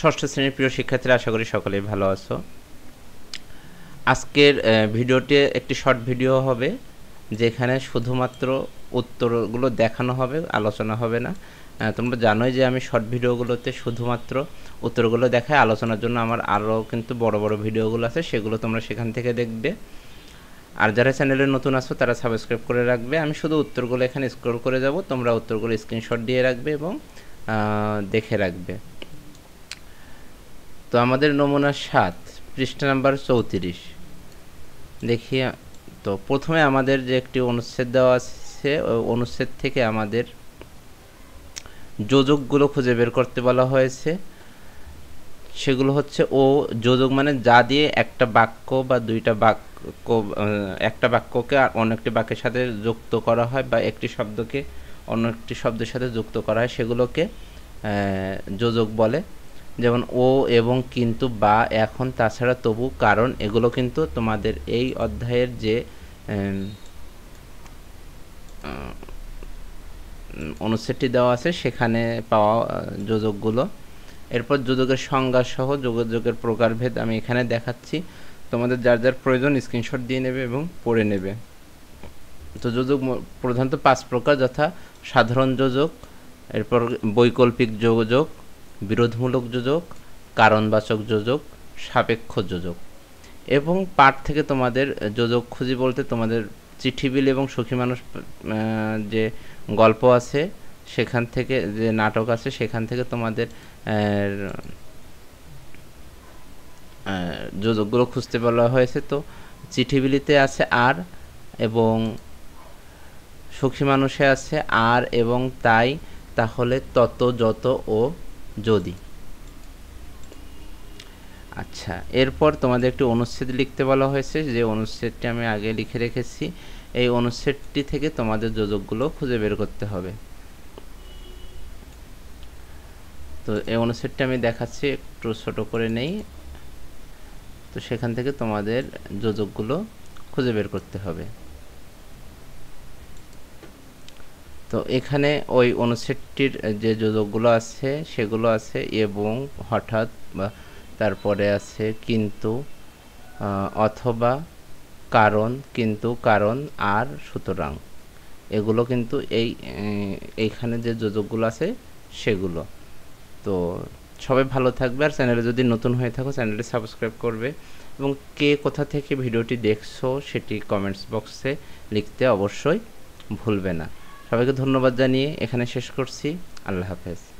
ষষ্ঠ শ্রেণীর প্রিয় শিক্ষার্থীরা আশা করি সকলেই ভালো আছো আজকের ভিডিওটি একটি শর্ট ভিডিও হবে যেখানে শুধুমাত্র উত্তরগুলো দেখানো হবে আলোচনা হবে না তোমরা জানোই যে আমি শর্ট ভিডিওগুলোতে শুধুমাত্র উত্তরগুলো দেখাই আলোচনার জন্য আমার আরও কিন্তু বড় বড় ভিডিওগুলো আছে সেগুলো তোমরা সেখান থেকে দেখবে আর যারা চ্যানেলে নতুন আসো তারা সাবস্ক্রাইব করে রাখবে আমি শুধু উত্তরগুলো এখানে স্ক্রল করে যাব তোমরা উত্তরগুলো স্ক্রিনশট দিয়ে রাখবে এবং দেখে রাখবে তো আমাদের নমুনা সাত পৃষ্ঠা নাম্বার চৌত্রিশ দেখি তো প্রথমে আমাদের যে একটি অনুচ্ছেদ দেওয়া আছে অনুচ্ছেদ থেকে আমাদের যোজকগুলো খুঁজে বের করতে বলা হয়েছে সেগুলো হচ্ছে ও যোজক মানে যা দিয়ে একটা বাক্য বা দুইটা বাক্য একটা বাক্যকে আর অন্য একটি বাক্যের সাথে যুক্ত করা হয় বা একটি শব্দকে অন্য একটি শব্দের সাথে যুক্ত করা হয় সেগুলোকে যোজক বলে যেমন ও এবং কিন্তু বা এখন তাছাড়া তবু কারণ এগুলো কিন্তু তোমাদের এই অধ্যায়ের যে অনুচ্ছেদটি দেওয়া আছে সেখানে পাওয়া যোজকগুলো এরপর যোজকের সংজ্ঞা সহ যোগাযোগের প্রকারভেদ আমি এখানে দেখাচ্ছি তোমাদের যার যার প্রয়োজন স্ক্রিনশট দিয়ে নেবে এবং পড়ে নেবে তো যোজক প্রধানত পাঁচ প্রকার যথা সাধারণ যোজক এরপর বৈকল্পিক যোজক বিরোধমূলক যোজক কারণবাচক যোজক সাপেক্ষ যোজক এবং পাঠ থেকে তোমাদের যোজক খুঁজি বলতে তোমাদের চিঠিবিল এবং সুখী মানুষ যে গল্প আছে সেখান থেকে যে নাটক আছে সেখান থেকে তোমাদের যোজকগুলো খুঁজতে বলা হয়েছে তো চিঠিবিলিতে আছে আর এবং সুখী মানুষে আছে আর এবং তাই তাহলে তত যত ও যদি আচ্ছা এরপর তোমাদের একটি অনুচ্ছেদ লিখতে বলা হয়েছে যে অনুচ্ছেদটি আমি আগে লিখে রেখেছি এই অনুচ্ছেদটি থেকে তোমাদের যোজকগুলো খুঁজে বের করতে হবে তো এই অনুচ্ছেদটি আমি দেখাচ্ছি একটু ছোট করে নেই তো সেখান থেকে তোমাদের যোজকগুলো খুঁজে বের করতে হবে তো এখানে ওই অনুচ্ছেদটির যে যোজকগুলো আছে সেগুলো আছে এবং হঠাৎ বা তারপরে আছে কিন্তু অথবা কারণ কিন্তু কারণ আর সুতরাং এগুলো কিন্তু এই এইখানে যে যোজকগুলো আছে সেগুলো তো সবাই ভালো থাকবে আর চ্যানেলে যদি নতুন হয়ে থাকো চ্যানেলটি সাবস্ক্রাইব করবে এবং কে কোথা থেকে ভিডিওটি দেখছো সেটি কমেন্টস বক্সে লিখতে অবশ্যই ভুলবে না সবাইকে ধন্যবাদ জানিয়ে এখানে শেষ করছি আল্লাহ হাফেজ